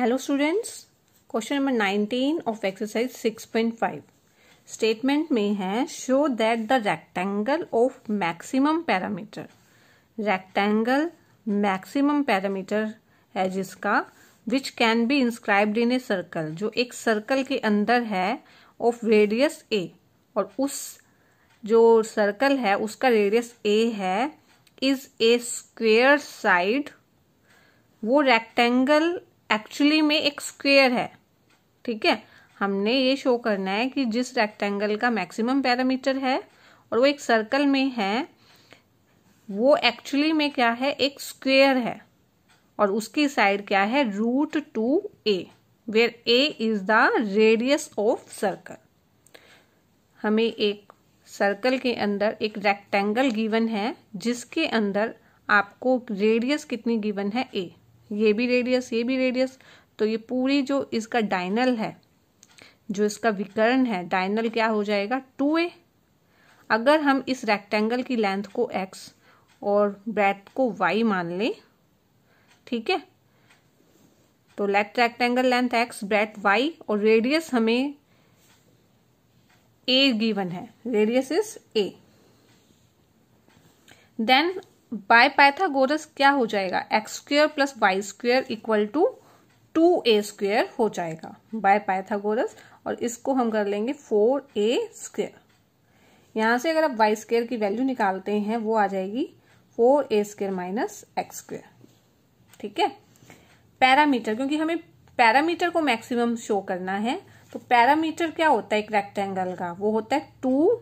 hello students question number nineteen of exercise six point five statement में है show that the rectangle of maximum parameter rectangle maximum parameter है जिसका which can be inscribed in a circle जो एक circle के अंदर है of radius ए और उस जो सर्कल है उसका रेडियस ए है इज ए स्क्वेयर साइड वो रेक्टेंगल एक्चुअली में एक स्क्वेयर है ठीक है हमने ये शो करना है कि जिस रेक्टेंगल का मैक्सिमम पैरामीटर है और वो एक सर्कल में है वो एक्चुअली में क्या है एक स्क्वेयर है और उसकी साइड क्या है root two a where a is the radius of circle हमें एक सर्कल के अंदर एक रेक्टेंगल गिवन है जिसके अंदर आपको रेडियस कितनी गिवन है ए ये भी रेडियस ये भी रेडियस तो ये पूरी जो इसका डायनल है जो इसका विकर्ण है डायनल क्या हो जाएगा टू ए अगर हम इस रेक्टेंगल की लेंथ को एक्स और ब्रेथ को वाई मान लें ठीक है तो let rectangle length x breadth y और रेडियस हमें ए गिवन है radius is a then by Pythagoras क्या हो जाएगा x square plus y square equal to two a square हो जाएगा बाय पाइथागोरस और इसको हम कर लेंगे फोर ए स्क्वेयर यहां से अगर आप वाई स्क्वेयर की वैल्यू निकालते हैं वो आ जाएगी four a square minus x square ठीक है पैरामीटर क्योंकि हमें पैरामीटर को मैक्सिमम शो करना है तो पैरामीटर क्या होता है एक रेक्टेंगल का वो होता है two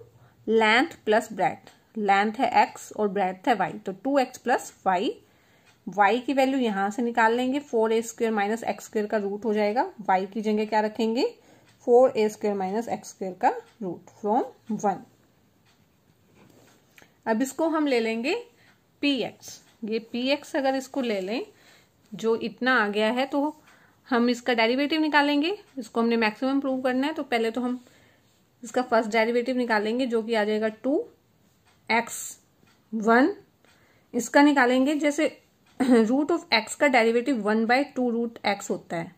length plus breadth length है एक्स और ब्रेथ है वाई तो two x plus y y की वैल्यू यहां से निकाल लेंगे four a square minus x square का रूट हो जाएगा वाई की जगह क्या रखेंगे four a square minus x square का रूट फ्रॉम वन अब इसको हम ले लेंगे पी एक्स ये पी एक्स अगर इसको ले लें जो इतना आ गया है तो हम इसका डेरिवेटिव निकालेंगे इसको हमने मैक्सिमम प्रूव करना है तो पहले तो हम इसका फर्स्ट डेरिवेटिव निकालेंगे जो कि आ जाएगा टू एक्स वन इसका निकालेंगे जैसे रूट ऑफ एक्स का derivative one by two root x होता है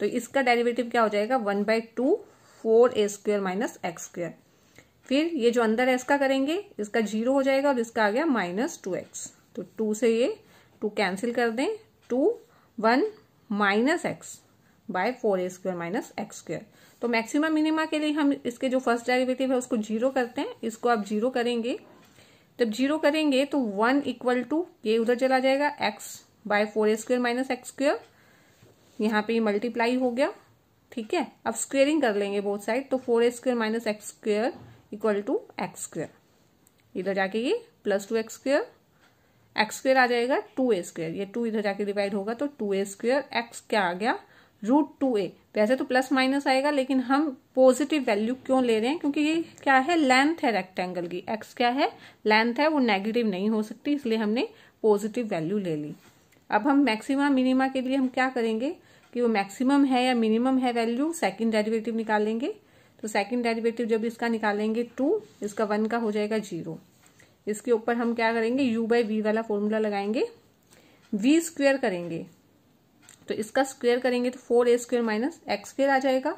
तो इसका डेरिवेटिव क्या हो जाएगा one by two four a square minus x square फिर ये जो अंदर है इसका करेंगे इसका जीरो हो जाएगा और इसका आ गया माइनस टू एक्स तो टू से ये टू कैंसिल कर दें two one minus x by four a square minus x square तो मैक्सिमम मिनिमा के लिए हम इसके जो फर्स्ट डेरिवेटिव है उसको जीरो करते हैं इसको आप जीरो करेंगे जब जीरो करेंगे तो वन इक्वल टू ये उधर चला जाएगा x by four square minus x square यहाँ पे ये मल्टीप्लाई हो गया ठीक है अब स्क्वेयरिंग कर लेंगे बोथ साइड तो four square minus x square equal to x square इधर जाके ये plus two x square x square आ जाएगा टू ए स्क्वेयर ये टू इधर जाके डिवाइड होगा तो टू ए स्क्वेयर एक्स क्या आ गया रूट टू ए वैसे तो प्लस माइनस आएगा लेकिन हम पॉजिटिव वैल्यू क्यों ले रहे हैं क्योंकि ये क्या है लेंथ है रेक्टेंगल की एक्स क्या है लेंथ है वो नेगेटिव नहीं हो सकती इसलिए हमने पॉजिटिव वैल्यू ले ली अब हम मैक्सिमा मिनिमा के लिए हम क्या करेंगे कि वो मैक्सिमम है या मिनिमम है वैल्यू सेकंड डेरिवेटिव निकालेंगे तो सेकंड डेरिवेटिव जब इसका निकालेंगे टू इसका वन का हो जाएगा जीरो इसके ऊपर हम क्या करेंगे यू बाई वी वाला फॉर्मूला लगाएंगे वी स्क्वेयर करेंगे तो इसका स्क्वेयर करेंगे तो four a square minus x square आ जाएगा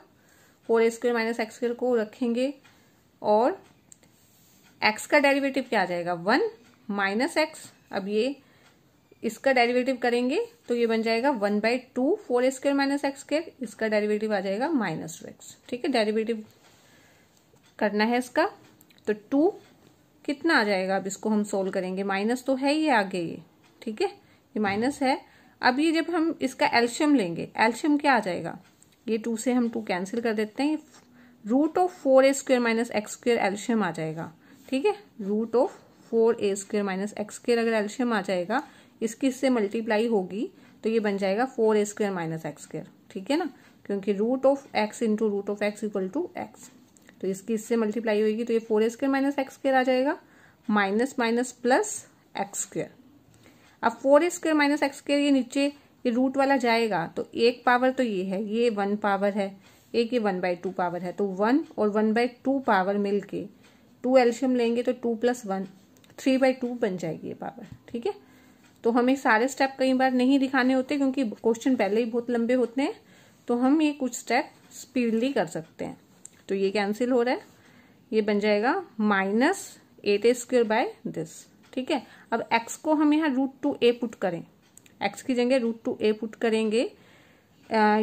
four a square minus x square को रखेंगे और एक्स का डेरिवेटिव क्या आ जाएगा वन माइनस एक्स अब ये इसका डेरिवेटिव करेंगे तो ये बन जाएगा one by two four a square minus x square इसका डेरिवेटिव आ जाएगा माइनस टू एक्स ठीक है डेरिवेटिव करना है इसका तो टू कितना आ जाएगा अब इसको हम सोल्व करेंगे माइनस तो है ये आगे ये ठीक है ये माइनस है अब ये जब हम इसका एल्शियम लेंगे एल्शियम क्या आ जाएगा ये टू से हम टू कैंसिल कर देते हैं root of four a square minus x square LCM आ जाएगा ठीक है root of four a square minus x square अगर एल्शियम आ जाएगा इसकी इससे मल्टीप्लाई होगी तो ये बन जाएगा four a square minus x square ठीक है ना क्योंकि root of x into root of x equal to x तो इसकी इससे मल्टीप्लाई होगी तो ये four a square minus x square आ जाएगा minus minus plus x square अब four square minus x square ये नीचे ये रूट वाला जाएगा तो एक पावर तो ये है ये वन पावर है एक ये वन बाई टू पावर है तो वन और वन बाई टू पावर मिल के टू एल्शियम लेंगे तो two plus one three by two बन जाएगी ये पावर ठीक है तो हमें सारे स्टेप कई बार नहीं दिखाने होते क्योंकि क्वेश्चन पहले ही बहुत लंबे होते हैं तो हम ये कुछ स्टेप स्पीडली कर सकते हैं तो ये कैंसिल हो रहा है ये बन जाएगा minus eight square by this ठीक है अब एक्स को हम यहाँ रूट टू ए पुट करें एक्स की जगह रूट टू ए पुट करेंगे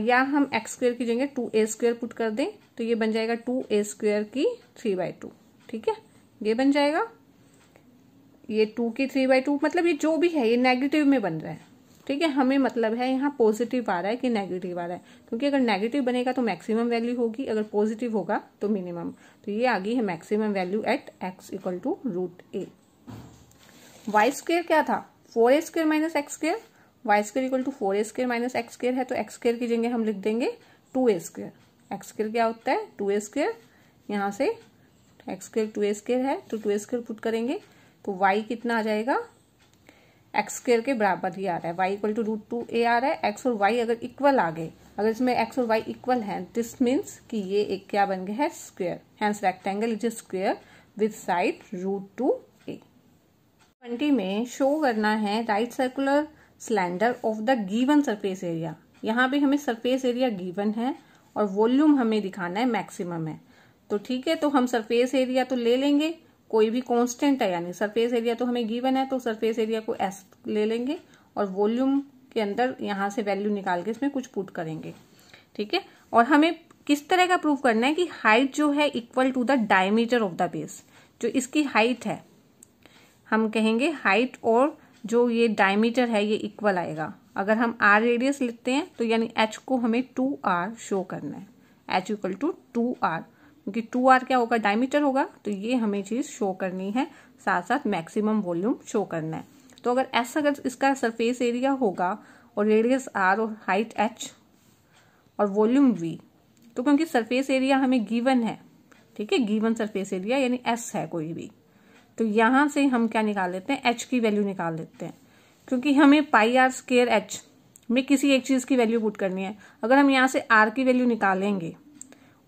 या हम एक्स स्क्वेयर की जगह टू ए स्क्वेयर पुट कर दें तो ये बन जाएगा टू ए स्क्वेयर की थ्री बाय टू ठीक है ये बन जाएगा ये टू की थ्री बाई टू मतलब ये जो भी है ये नेगेटिव में बन रहा है ठीक है हमें मतलब है यहाँ पॉजिटिव आ रहा है कि नेगेटिव आ रहा है क्योंकि अगर नेगेटिव बनेगा तो मैक्सिमम वैल्यू होगी अगर पॉजिटिव होगा तो मिनिमम तो ये आ गई है maximum value at x equal to root a y square क्या था four a square minus x square y square equal to four a square minus x square है तो एक्स स्क्र की जगह हम लिख देंगे two a square x square क्या होता है टू ए स्क्र यहाँ से x square two a square है तो टू ए स्क्र पुट करेंगे तो वाई कितना आ जाएगा एक्स स्क्र के बराबर ही आ रहा है y equal to root two a आ रहा है एक्स और वाई अगर इक्वल आ गए अगर इसमें एक्स और वाई इक्वल है दिस मीन्स कि ये एक क्या बन गया है square hence rectangle is a square with side root two twenty में शो करना है right circular cylinder of the given surface area यहाँ पे हमें सरफेस एरिया गिवन है और वॉल्यूम हमें दिखाना है मैक्सिमम है तो ठीक है तो हम सरफेस एरिया तो ले लेंगे कोई भी कांस्टेंट है यानी सरफेस एरिया तो हमें गिवन है तो सरफेस एरिया को एस ले लेंगे और वॉल्यूम के अंदर यहाँ से वैल्यू निकाल के इसमें कुछ पुट करेंगे ठीक है और हमें किस तरह का प्रूव करना है कि हाइट जो है equal to the diameter of the base जो इसकी हाइट है हम कहेंगे हाइट और जो ये डायमीटर है ये इक्वल आएगा अगर हम आर रेडियस लिखते हैं तो यानी एच को हमें टू आर शो करना है h equal to two r क्योंकि टू आर क्या होगा डायमीटर होगा तो ये हमें चीज़ शो करनी है साथ साथ मैक्सिमम वॉल्यूम शो करना है तो अगर ऐसा अगर इसका सरफेस एरिया होगा और रेडियस आर और हाइट एच और वॉल्यूम वी तो क्योंकि सरफेस एरिया हमें गिवन है ठीक है गिवन सरफेस एरिया यानी एस है कोई भी तो यहां से हम क्या निकाल लेते हैं एच की वैल्यू निकाल लेते हैं क्योंकि हमें पाई आर स्केयर एच में किसी एक चीज़ की वैल्यू पुट करनी है अगर हम यहाँ से आर की वैल्यू निकालेंगे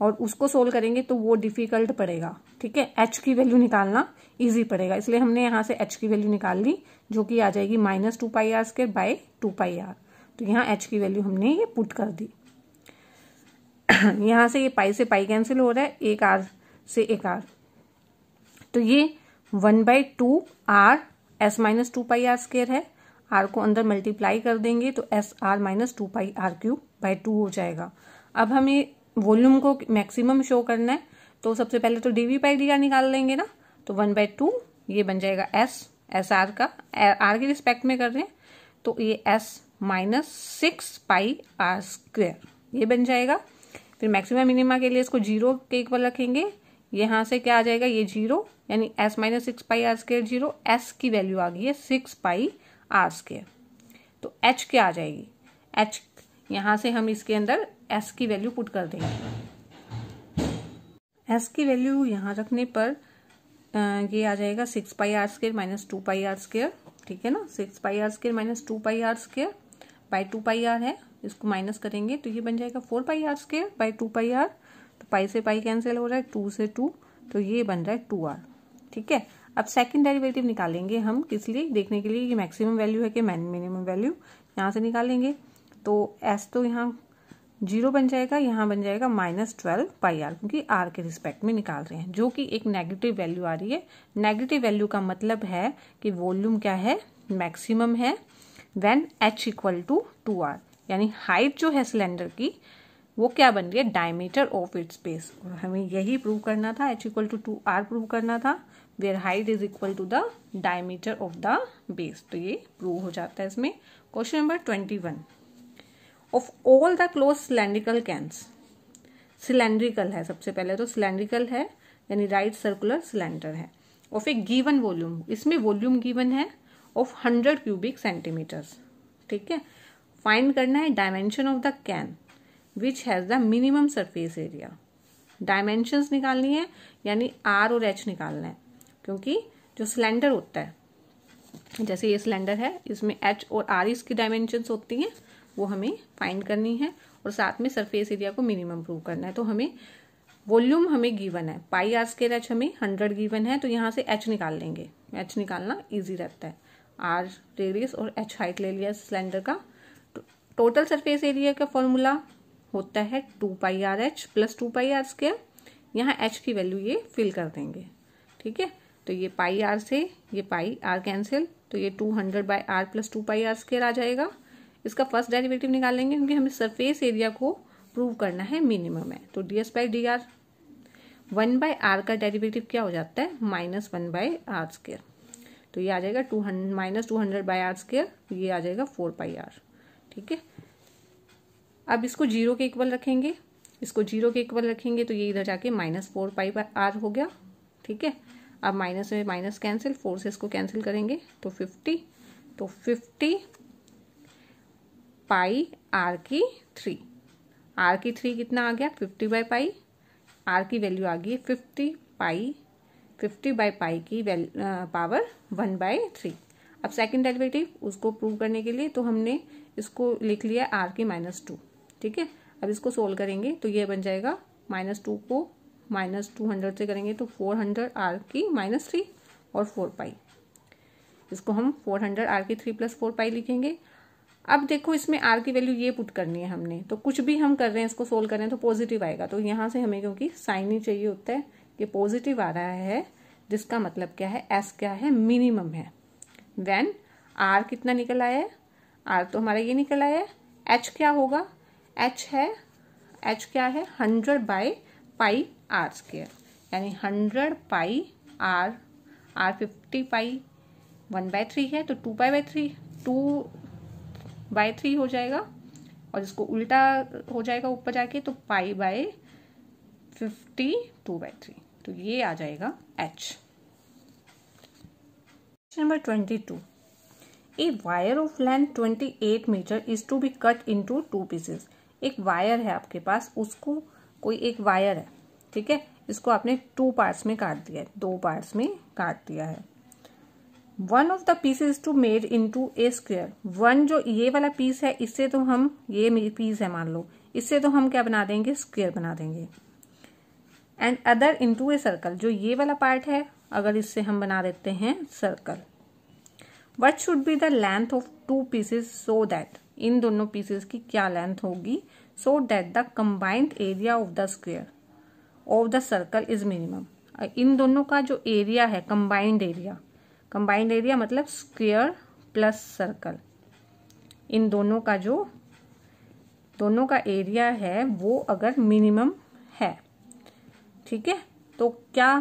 और उसको सोल्व करेंगे तो वो डिफिकल्ट पड़ेगा ठीक है एच की वैल्यू निकालना इजी पड़ेगा इसलिए हमने यहाँ से एच की वैल्यू निकाल ली जो कि आ जाएगी minus two pi are square by two pi r तो यहाँ एच की वैल्यू हमने ये पुट कर दी यहां से ये पाई से पाई कैंसिल हो रहा है एक आर से एक आर तो ये one by two r s minus two pi are square है आर को अंदर मल्टीप्लाई कर देंगे तो s r minus two pi r cube by two हो जाएगा अब हमें वॉल्यूम को मैक्सिमम शो करना है तो सबसे पहले तो d v by d r निकाल लेंगे ना तो वन बाई टू ये बन जाएगा एस एस आर का आर के रिस्पेक्ट में कर रहे हैं तो ये s minus six pi are square ये बन जाएगा फिर मैक्सिमम मिनिमा के लिए इसको जीरो के इक्वल रखेंगे यहाँ से क्या आ जाएगा ये जीरो यानी s minus six pi are square zero s की वैल्यू आ गई है सिक्स पाई आर स्केयर तो एच क्या आ जाएगी एच यहाँ से हम इसके अंदर एस की वैल्यू पुट कर देंगे एस की वैल्यू यहाँ रखने पर ये आ जाएगा six pi are square minus two pi are square ठीक है ना six pi are square minus two pi are square by two pi r है इसको माइनस करेंगे तो ये बन जाएगा four pi are square by two pi r तो पाई से पाई कैंसिल हो रहा है टू से टू तो ये बन रहा है टू आर ठीक है अब सेकंड डेरिवेटिव निकालेंगे हम किस लिए देखने के लिए कि मैक्सिमम वैल्यू है कि मिनिमम वैल्यू यहाँ से निकालेंगे तो एस तो यहाँ जीरो बन जाएगा यहाँ बन जाएगा माइनस ट्वेल्व पाई आर क्योंकि आर के रिस्पेक्ट में निकाल रहे हैं जो कि एक नेगेटिव वैल्यू आ रही है नेगेटिव वैल्यू का मतलब है कि वॉल्यूम क्या है मैक्सिमम है when h equal to two r यानी हाइट जो है सिलेंडर की वो क्या बन गया डायमीटर ऑफ इट्स बेस और हमें यही प्रूव करना था H equal to two R prove करना था where height is equal to the diameter of the base तो ये प्रूव हो जाता है इसमें question number twenty one of all the closed cylindrical cans cylindrical है सबसे पहले तो सिलेंड्रिकल है यानी राइट सर्कुलर सिलेंडर है ऑफ ए गिवन वॉल्यूम इसमें वॉल्यूम गिवन है ऑफ हंड्रेड क्यूबिक सेंटीमीटर्स ठीक है फाइंड करना है dimension of the can which has the minimum surface area dimensions निकालनी है यानी आर और एच निकालना है क्योंकि जो सिलेंडर होता है जैसे ये सिलेंडर है इसमें एच और आर इसकी डायमेंशंस होती हैं वो हमें फाइंड करनी है और साथ में सरफेस एरिया को मिनिमम प्रूव करना है तो हमें वॉल्यूम हमें गिवन है पाई आर स्केल एच हमें हंड्रेड गिवन है तो यहाँ से एच निकाल लेंगे एच निकालना ईजी रहता है आर रेडियस और एच हाइट ले लिया सिलेंडर का टोटल सरफेस एरिया का फॉर्मूला होता है two pi R H plus two pi are square यहाँ एच की वैल्यू ये फिल कर देंगे ठीक है तो ये पाई आर से ये पाई आर कैंसिल तो ये two hundred by R plus two pi are square आ जाएगा इसका फर्स्ट डेरिवेटिव निकालेंगे क्योंकि हमें सरफेस एरिया को प्रूव करना है मिनिमम है तो D S by D R one by R का डेरिवेटिव क्या हो जाता है minus one by R square तो ये आ जाएगा two hundred minus two hundred by R square ये आ जाएगा फोर पाई आर ठीक है अब इसको जीरो के इक्वल रखेंगे इसको जीरो के इक्वल रखेंगे तो ये इधर जाके माइनस फोर पाई आर हो गया ठीक है अब माइनस में माइनस कैंसिल फोर से इसको कैंसिल करेंगे तो फिफ्टी तो फिफ्टी पाई आर की थ्री आर की थ्री कितना आ गया फिफ्टी बाई पाई आर की वैल्यू आ गई fifty pi fifty by pi की वैल पावर वन बाई थ्री अब सेकेंड डेरिवेटिव उसको प्रूव करने के लिए तो हमने इसको लिख लिया आर की माइनस टू ठीक है अब इसको सोल्व करेंगे तो ये बन जाएगा माइनस टू को माइनस टू हंड्रेड से करेंगे तो फोर हंड्रेड आर की माइनस थ्री और फोर पाई इसको हम फोर हंड्रेड आर की थ्री प्लस फोर पाई लिखेंगे अब देखो इसमें आर की वैल्यू ये पुट करनी है हमने तो कुछ भी हम कर रहे हैं इसको सोल्व कर रहे हैं तो पॉजिटिव आएगा तो यहाँ से हमें क्योंकि साइन ही चाहिए होता है ये पॉजिटिव आ रहा है जिसका मतलब क्या है एस क्या है मिनिमम है वैन आर कितना निकल आया है आर तो हमारा ये निकल आया है एच क्या होगा एच है एच क्या है hundred by pi R square यानी hundred pi R R fifty pi one by three है तो two pi by three two by three हो जाएगा और इसको उल्टा हो जाएगा ऊपर जाके तो pi by fifty two by three तो ये आ जाएगा H number twenty two a wire of length twenty eight metre is to be cut to two pieces एक वायर है आपके पास उसको कोई एक वायर है ठीक है इसको आपने टू पार्ट्स में काट दिया है दो पार्ट्स में काट दिया है one of the pieces to made into a square one जो ये वाला पीस है इससे तो हम ये पीस है मान लो इससे तो हम क्या बना देंगे स्क्वेयर बना देंगे and other into a circle जो ये वाला पार्ट है अगर इससे हम बना देते हैं circle what should be the length of two pieces so that इन दोनों पीसेस की क्या लेंथ होगी so that the combined area of the square of the circle is minimum इन दोनों का जो एरिया है कम्बाइंड एरिया कंबाइंड एरिया मतलब स्क्वेयर प्लस सर्कल इन दोनों का जो दोनों का एरिया है वो अगर मिनिमम है ठीक है तो क्या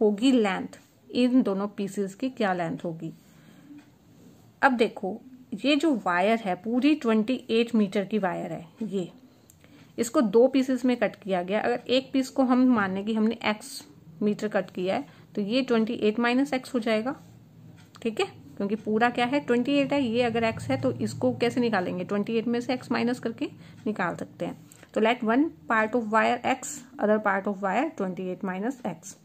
होगी लेंथ इन दोनों पीसेस की क्या लेंथ होगी अब देखो ये जो वायर है पूरी ट्वेंटी एट मीटर की वायर है ये इसको दो पीसेस में कट किया गया अगर एक पीस को हम माने कि हमने एक्स मीटर कट किया है तो ये ट्वेंटी एट माइनस एक्स हो जाएगा ठीक है क्योंकि पूरा क्या है ट्वेंटी एट है ये अगर एक्स है तो इसको कैसे निकालेंगे ट्वेंटी एट में से एक्स माइनस करके निकाल सकते हैं तो let one part of wire X other part of wire twenty eight minus X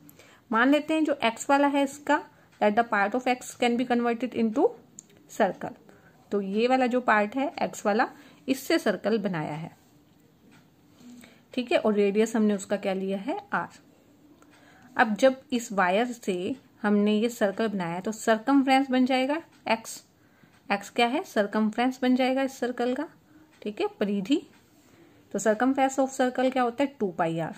मान लेते हैं जो एक्स वाला है इसका let the part of X can be converted into circle तो ये वाला जो पार्ट है एक्स वाला इससे सर्कल बनाया है ठीक है और रेडियस हमने उसका क्या लिया है आर अब जब इस वायर से हमने ये सर्कल बनाया तो सर्कम बन जाएगा एक्स एक्स क्या है सर्कम बन जाएगा इस सर्कल का ठीक है परिधि तो सर्कम ऑफ सर्कल क्या होता है two pi R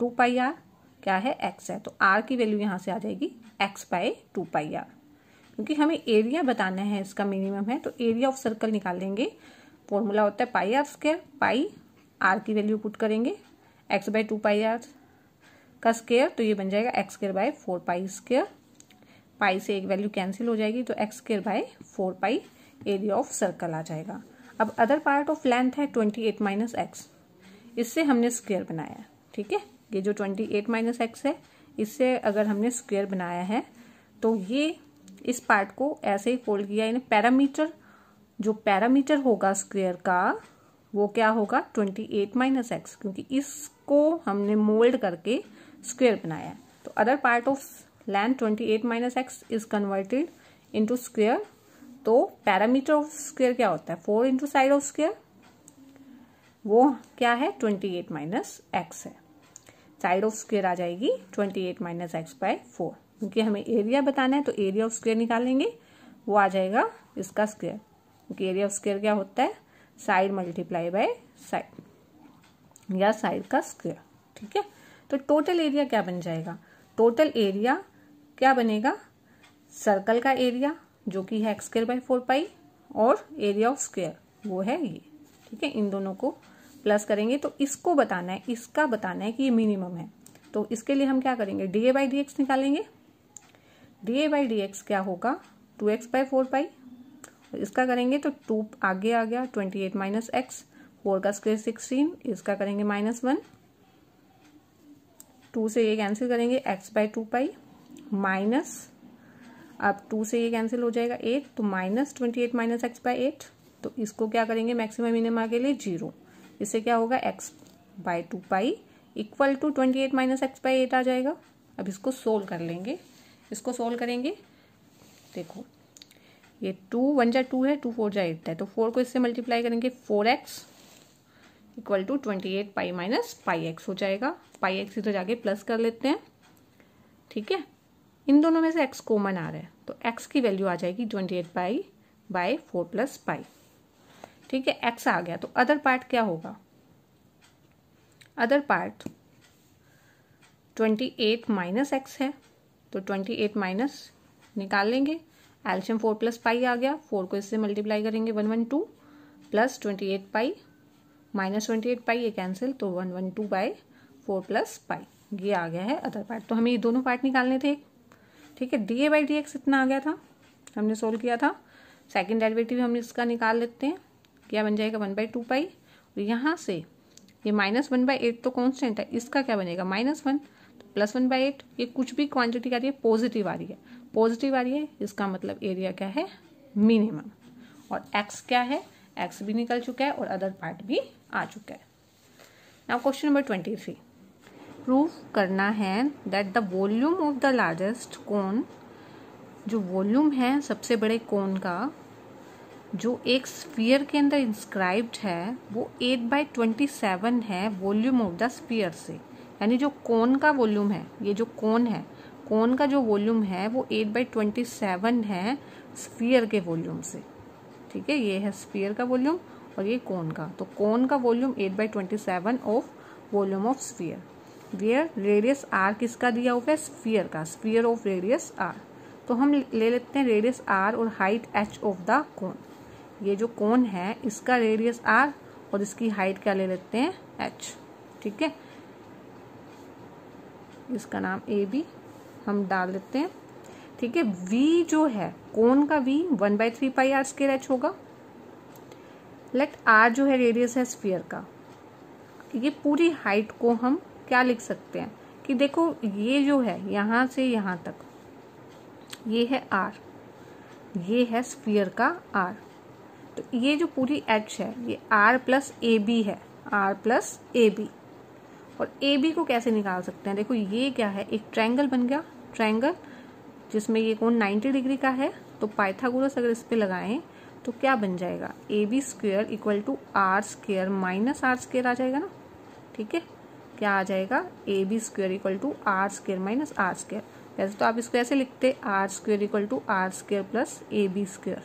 two pi R क्या है एक्स है तो आर की वैल्यू यहां से आ जाएगी X by two pi are क्योंकि हमें एरिया बताना है इसका मिनिमम है तो एरिया ऑफ सर्कल निकाल लेंगे फॉर्मूला होता है pi are square pi R की वैल्यू पुट करेंगे X by two pi R का स्केयर तो ये बन जाएगा X square by four pi square pi से एक वैल्यू कैंसिल हो जाएगी तो X square by four pi area of circle आ जाएगा अब अदर पार्ट ऑफ लेंथ है ट्वेंटी एट माइनस एक्स इससे हमने स्क्वेयर बनाया ठीक है ये जो ट्वेंटी एट माइनस एक्स है इससे अगर हमने स्क्वेयर बनाया है तो ये इस पार्ट को ऐसे ही फोल्ड किया यानी पैरामीटर जो पैरामीटर होगा स्क्वेयर का वो क्या होगा ट्वेंटी एट माइनस एक्स क्योंकि इसको हमने मोल्ड करके स्क्वेयर बनाया है तो other part of length twenty eight minus X is converted into square तो पैरामीटर ऑफ स्क्वेयर क्या होता है four into side of square वो क्या है ट्वेंटी एट माइनस एक्स है साइड ऑफ स्क्वेयर आ जाएगी twenty eight minus x by four क्योंकि हमें एरिया बताना है तो एरिया ऑफ स्क्वेयर निकालेंगे वो आ जाएगा इसका स्क्वेयर क्योंकि एरिया ऑफ स्क्वेयर क्या होता है साइड मल्टीप्लाई बाय साइड या साइड का स्क्वेयर ठीक है तो टोटल एरिया क्या बन जाएगा टोटल एरिया क्या बनेगा सर्कल का एरिया जो कि है X square by by four pi और एरिया ऑफ स्क्वेयर वो है ये ठीक है इन दोनों को प्लस करेंगे तो इसको बताना है इसका बताना है कि ये मिनिमम है तो इसके लिए हम क्या करेंगे D A by D X निकालेंगे D A by D X क्या होगा two X by four pi इसका करेंगे तो टू आगे आ गया twenty eight minus X four का स्क्वेयर सिक्सटीन इसका करेंगे माइनस वन टू से ये कैंसिल करेंगे X by two pi minus अब टू से ये कैंसिल हो जाएगा एट तो minus twenty eight minus X by eight तो इसको क्या करेंगे मैक्सिमम मिनिमा के लिए जीरो इससे क्या होगा X by two pi equal to twenty eight minus X by eight आ जाएगा अब इसको सोल्व कर लेंगे इसको सोल्व करेंगे देखो ये टू वन जा टू है टू फोर जा एट है तो फोर को इससे मल्टीप्लाई करेंगे four X equal to twenty eight pi minus pi X हो जाएगा पाई एक्स इधर जाके प्लस कर लेते हैं ठीक है इन दोनों में से एक्स कॉमन आ रहा है तो एक्स की वैल्यू आ जाएगी twenty eight pi by four plus pi ठीक है एक्स आ गया तो अदर पार्ट क्या होगा other part twenty eight minus X है तो ट्वेंटी एट माइनस निकाल लेंगे एल्शियम फोर प्लस पाई आ गया फोर को इससे मल्टीप्लाई करेंगे one one two plus twenty eight pi minus twenty eight pi ये कैंसिल तो one one two by four plus pi ये आ गया है अदर पार्ट तो हमें ये दोनों पार्ट निकालने थे ठीक है D A by D X इतना आ गया था हमने सोल्व किया था सेकेंड डेरिवेटिव हम इसका निकाल लेते हैं क्या बन जाएगा वन बाई टू पाई और यहाँ से ये माइनस वन बाई एट तो कॉन्स्टेंट है इसका क्या बनेगा minus one plus one by eight ये कुछ भी क्वांटिटी आ रही है पॉजिटिव आ रही है पॉजिटिव आ रही है इसका मतलब एरिया क्या है मिनिमम और एक्स क्या है एक्स भी निकल चुका है और अदर पार्ट भी आ चुका है now question number twenty three prove करना है that the volume of the largest cone जो वॉल्यूम है सबसे बड़े कोन का जो एक स्पीयर के अंदर इंस्क्राइब्ड है वो एट बाई ट्वेंटी सेवन है वॉल्यूम ऑफ द स्पीयर से यानी जो कोन का वॉल्यूम है ये जो कोन है कोन का जो वॉल्यूम है वो एट बाई ट्वेंटी सेवन है स्फीयर के वॉल्यूम से ठीक है ये है स्फीयर का वॉल्यूम और ये कोन का तो कोन का volume eight by twenty seven of volume of sphere where radius R किसका दिया हुआ है स्फीयर का स्फीयर ऑफ रेडियस आर तो हम ले लेते हैं रेडियस आर और height H of the cone ये जो कोन है इसका रेडियस आर और इसकी हाइट क्या ले लेते हैं एच ठीक है इसका नाम ए बी हम डाल देते हैं ठीक है वी जो है कोन का V one by three pi R square H होगा लेट आर जो है रेडियस है स्पीयर का ये पूरी हाइट को हम क्या लिख सकते हैं कि देखो ये जो है यहाँ से यहाँ तक ये है आर ये है स्पीयर का आर तो ये जो पूरी एच है ये आर प्लस ए बी है आर प्लस ए बी और ए बी को कैसे निकाल सकते हैं देखो ये क्या है एक ट्रायंगल बन गया ट्रायंगल जिसमें ये कौन 90 डिग्री का है तो पाइथागोरस अगर इस पर लगाएं तो क्या बन जाएगा A B square equal to R square minus R square आ जाएगा ना ठीक है क्या आ जाएगा A B square equal to R square minus R square वैसे तो आप इसको ऐसे लिखते R square equal to R square plus A B square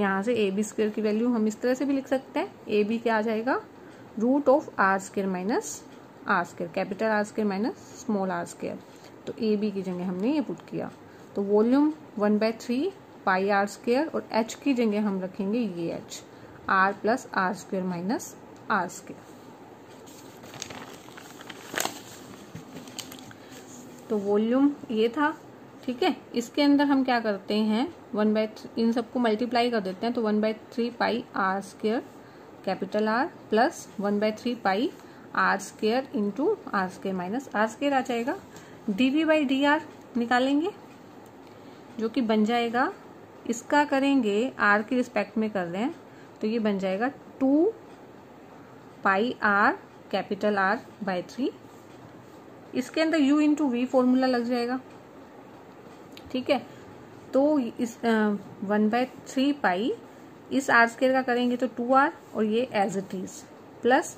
यहाँ से ए बी स्क्वेयर की वैल्यू हम इस तरह से भी लिख सकते हैं ए बी क्या आ जाएगा root of R square minus are square capital R square minus small are square तो ए बी की जगह हमने ये पुट किया तो volume one by three pi are square और एच की जगह हम रखेंगे ये H R plus R square minus are square तो वॉल्यूम ये था ठीक है इसके अंदर हम क्या करते हैं वन बाय इन सबको मल्टीप्लाई कर देते हैं तो one by three pi are square capital R plus one by three pi are square into R square minus are square आ जाएगा D we by D R निकालेंगे जो कि बन जाएगा इसका करेंगे आर के रिस्पेक्ट में कर रहे हैं तो ये बन जाएगा two pi are capital R by three इसके अंदर यू इंटू वी फॉर्मूला लग जाएगा ठीक है तो इस वन बाय थ्री पाई इस आर स्केयर का करेंगे तो टू आर और ये एज इट इज प्लस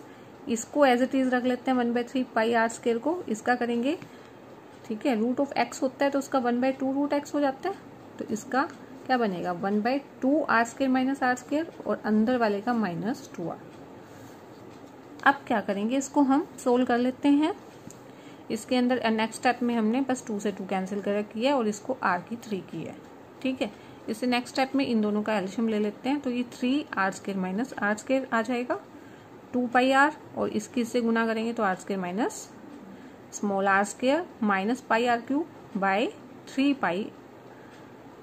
इसको एज इट इज रख लेते हैं one by three pi are square को इसका करेंगे ठीक है रूट ऑफ एक्स होता है तो उसका one by two root X हो जाता है तो इसका क्या बनेगा one by two are square minus are square और अंदर वाले का माइनस टू आर अब क्या करेंगे इसको हम सोल्व कर लेते हैं इसके अंदर नेक्स्ट स्टेप में हमने बस टू से टू कैंसिल कर किया और इसको आर की थ्री की है ठीक है इससे नेक्स्ट स्टेप में इन दोनों का एल्शियम ले लेते हैं तो ये three r square minus are square आ जाएगा टू पाई आर और इसकी इससे गुना करेंगे तो r square minus small are square minus pi r cube by three pi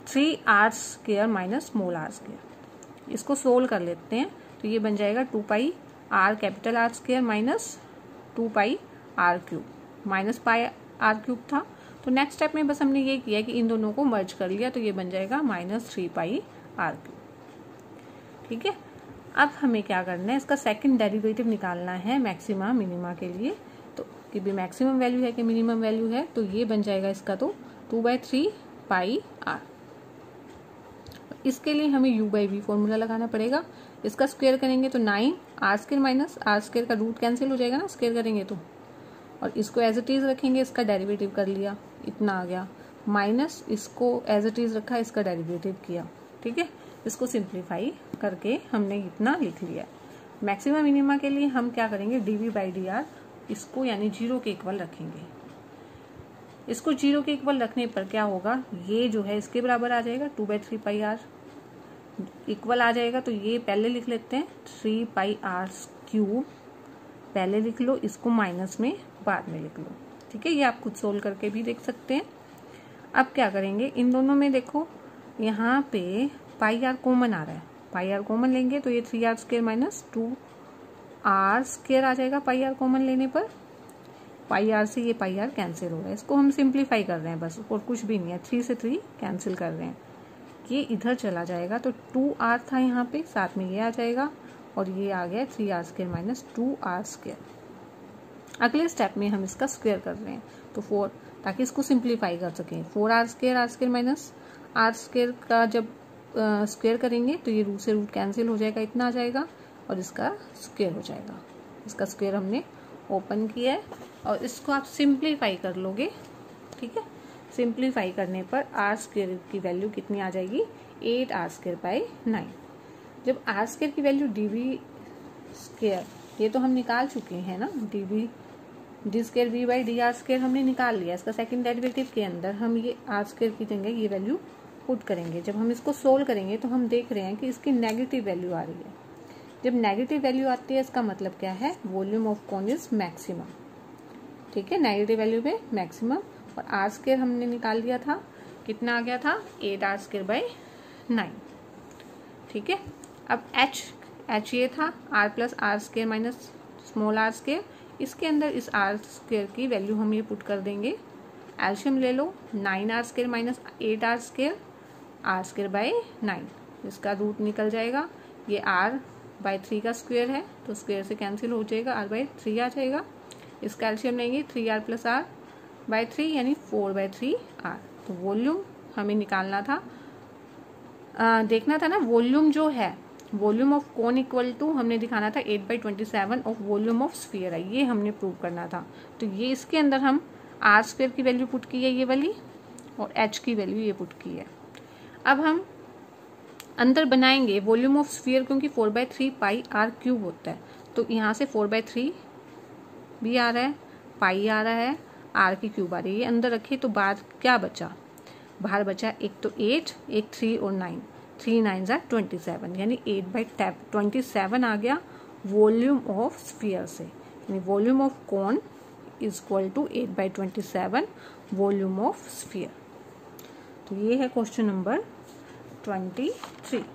three r square minus small are square इसको सोल्व कर लेते हैं तो ये बन जाएगा two pi are capital R square minus two pi r cube minus pi r cube था तो नेक्स्ट स्टेप में बस हमने ये किया कि इन दोनों को मर्ज कर लिया तो ये बन जाएगा minus three pi r cube ठीक है अब हमें क्या करना है इसका सेकंड डेरिवेटिव निकालना है मैक्सिमा मिनिमा के लिए तो कि भी मैक्सिमम वैल्यू है कि मिनिमम वैल्यू है तो ये बन जाएगा इसका तो two by three pi r इसके लिए हमें यू बाई वी फॉर्मूला लगाना पड़ेगा इसका स्क्वेयर करेंगे तो nine r square minus are square का रूट कैंसिल हो जाएगा ना स्केयर करेंगे तो और इसको एज इट इज़ रखेंगे इसका डेरिवेटिव कर लिया इतना आ गया माइनस इसको एज इट इज़ रखा इसका डेरिवेटिव किया ठीक है इसको सिंप्लीफाई करके हमने इतना लिख लिया मैक्सिमम मिनिमा के लिए हम क्या करेंगे d we by D r इसको यानी जीरो के इक्वल रखेंगे इसको जीरो के इक्वल रखने पर क्या होगा ये जो है इसके बराबर आ जाएगा two by three pi r equal आ जाएगा तो ये पहले लिख लेते हैं थ्री पाई आर क्यूब पहले लिख लो इसको माइनस में बाद में लिख लो ठीक है ये आप खुद सोल्व करके भी देख सकते हैं अब क्या करेंगे इन दोनों में देखो यहाँ पे पाई आर कॉमन आ रहा है पाई आर कॉमन लेंगे तो ये three r square minus two are square आ जाएगा पाई आर कॉमन लेने पर पाई आर से ये पाई आर कैंसिल हो रहा है इसको हम सिंप्लीफाई कर रहे हैं बस और कुछ भी नहीं है थ्री से थ्री कैंसिल कर रहे हैं ये इधर चला जाएगा तो टू आर था यहाँ पे साथ में ये आ जाएगा और ये आ गया three r square minus two are square अगले स्टेप में हम इसका स्क्वेयर कर रहे हैं तो फोर ताकि इसको सिंप्लीफाई कर सकें four r square r square minus are square का जब स्क्वेयर करेंगे तो ये रूट से रूट कैंसिल हो जाएगा इतना आ जाएगा और इसका स्क्वेयर हो जाएगा इसका स्क्वेयर हमने ओपन किया है और इसको आप सिंप्लीफाई कर लोगे ठीक है सिंप्लीफाई करने पर आर स्क्वेयर की वैल्यू कितनी आ जाएगी eight r square by nine जब आर स्केयर की वैल्यू डी वी स्केयर ये तो हम निकाल चुके हैं ना d v d square b by D r square हमने निकाल लिया इसका सेकंड डेरिवेटिव के अंदर हम ये आर स्केयर की जगह ये वैल्यू पुट करेंगे जब हम इसको सोल्व करेंगे तो हम देख रहे हैं कि इसकी नेगेटिव वैल्यू आ रही है जब नेगेटिव वैल्यू आती है इसका मतलब क्या है volume of cone is maximum ठीक है नेगेटिव वैल्यू पे मैक्सिमम और आर स्केयर हमने निकाल लिया था कितना आ गया था eight r square by nine ठीक है अब एच एच ये था r plus r square minus small are square इसके अंदर इस आर स्केयर की वैल्यू हम ये पुट कर देंगे एल्शियम ले लो nine r square minus eight r square r square by nine इसका रूट निकल जाएगा ये आर बाय थ्री का स्क्वेयर है तो स्क्वेयर से कैंसिल हो जाएगा आर बाय थ्री आ जाएगा इसका एल्शियम लेंगे three r plus r by three यानी फोर बाय थ्री आर तो वॉल्यूम हमें निकालना था आ, देखना था ना वॉल्यूम जो है volume of cone equal to हमने दिखाना था eight by twenty seven of volume of sphere है ये हमने प्रूव करना था तो ये इसके अंदर हम आर स्क्वेयर की वैल्यू पुट की है ये वाली और एच की वैल्यू ये पुट की है अब हम अंदर बनाएंगे वॉल्यूम ऑफ स्फीयर क्योंकि four by three pi r cube होता है तो यहाँ से फोर बाई थ्री भी आ रहा है पाई आ रहा है आर की क्यूब आ रही है ये अंदर रखी तो बाहर क्या बचा बाहर बचा एक तो एट एक थ्री और नाइन थ्री नाइन जै ट्वेंटी सेवन यानी एट बाई टेप ट्वेंटी सेवन आ गया वॉल्यूम ऑफ स्फीयर से यानी volume of cone is equal to eight by twenty seven volume of sphere तो ये है क्वेश्चन नंबर ट्वेंटी थ्री